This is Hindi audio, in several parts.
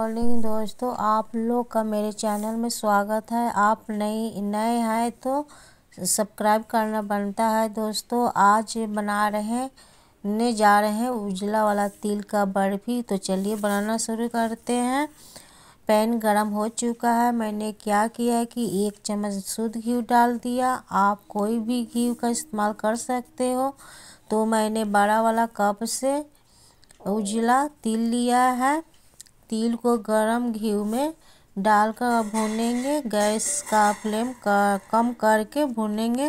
मॉर्निंग दोस्तों आप लोग का मेरे चैनल में स्वागत है आप नई नए हैं तो सब्सक्राइब करना बनता है दोस्तों आज बना रहे ने जा रहे हैं उजला वाला तिल का बर्फी तो चलिए बनाना शुरू करते हैं पैन गरम हो चुका है मैंने क्या किया है कि एक चम्मच शुद्ध घी डाल दिया आप कोई भी घी का इस्तेमाल कर सकते हो तो मैंने बड़ा वाला कप से उजला तिल लिया है तिल को गर्म घी में डालकर भूनेंगे गैस का फ्लेम कम करके भूनेंगे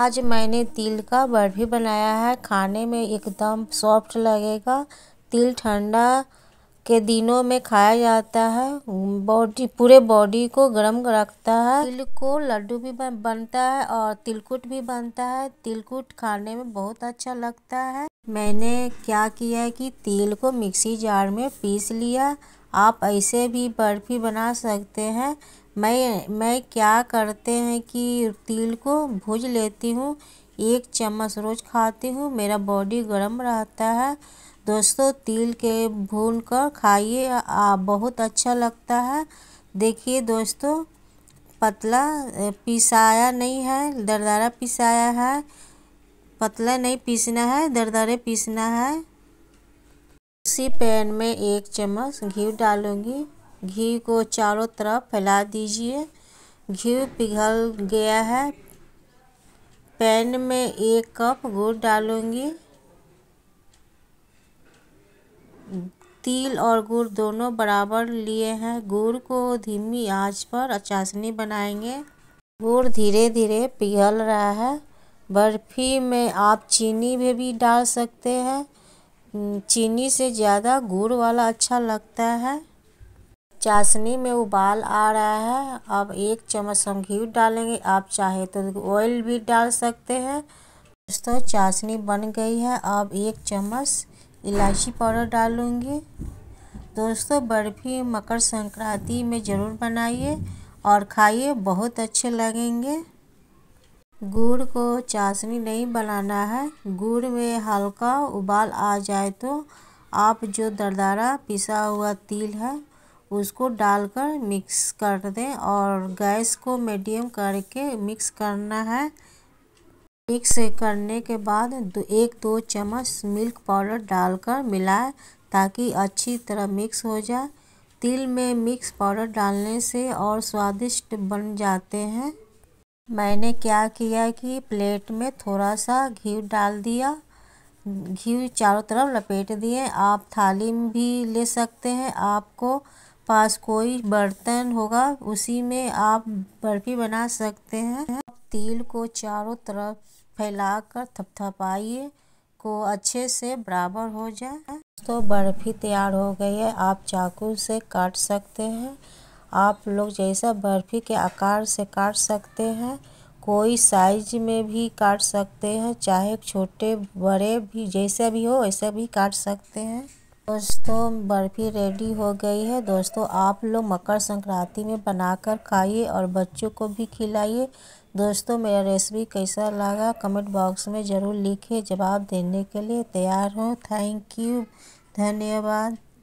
आज मैंने तिल का बर्फी बनाया है खाने में एकदम सॉफ्ट लगेगा तिल ठंडा के दिनों में खाया जाता है बॉडी पूरे बॉडी को गर्म रखता है तिल को लड्डू भी बन, बनता है और तिलकुट भी बनता है तिलकुट खाने में बहुत अच्छा लगता है मैंने क्या किया है कि तिल को मिक्सी जार में पीस लिया आप ऐसे भी बर्फ़ी बना सकते हैं मैं मैं क्या करते हैं कि तिल को भूज लेती हूँ एक चम्मच रोज़ खाती हूँ मेरा बॉडी गर्म रहता है दोस्तों तिल के भून कर खाइए बहुत अच्छा लगता है देखिए दोस्तों पतला पिसाया नहीं है दरदारा पिसाया है पतला नहीं पीसना है दरदारे पीसना है उसी पैन में एक चम्मच घी डालूंगी घी को चारों तरफ फैला दीजिए घी पिघल गया है पैन में एक कप गुड़ डालूंगी तिल और गुड़ दोनों बराबर लिए हैं गुड़ को धीमी आंच पर चाशनी बनाएंगे गुड़ धीरे धीरे पिघल रहा है बर्फ़ी में आप चीनी भी, भी डाल सकते हैं चीनी से ज़्यादा गुड़ वाला अच्छा लगता है चाशनी में उबाल आ रहा है अब एक चम्मच हम घी डालेंगे आप चाहे तो ऑयल भी डाल सकते हैं दोस्तों चाशनी बन गई है अब एक चम्मच इलायची पाउडर डालूँगी दोस्तों बर्फ़ी मकर संक्रांति में ज़रूर बनाइए और खाइए बहुत अच्छे लगेंगे गुड़ को चाशनी नहीं बनाना है गुड़ में हल्का उबाल आ जाए तो आप जो दरदारा पिसा हुआ तिल है उसको डालकर मिक्स कर दें और गैस को मीडियम करके मिक्स करना है मिक्स करने के बाद दो एक दो चम्मच मिल्क पाउडर डालकर मिलाएं ताकि अच्छी तरह मिक्स हो जाए तिल में मिक्स पाउडर डालने से और स्वादिष्ट बन जाते हैं मैंने क्या किया कि प्लेट में थोड़ा सा घी डाल दिया घी चारों तरफ लपेट दिए आप थाली में भी ले सकते हैं आपको पास कोई बर्तन होगा उसी में आप बर्फी बना सकते हैं तिल को चारों तरफ फैलाकर थपथपाइए को अच्छे से बराबर हो जाए तो बर्फ़ी तैयार हो गई है आप चाकू से काट सकते हैं आप लोग जैसा बर्फ़ी के आकार से काट सकते हैं कोई साइज में भी काट सकते हैं चाहे छोटे बड़े भी जैसा भी हो वैसा भी काट सकते हैं दोस्तों बर्फ़ी रेडी हो गई है दोस्तों आप लोग मकर संक्रांति में बनाकर खाइए और बच्चों को भी खिलाइए दोस्तों मेरा रेसिपी कैसा लगा कमेंट बॉक्स में ज़रूर लिखे जवाब देने के लिए तैयार हूँ थैंक यू धन्यवाद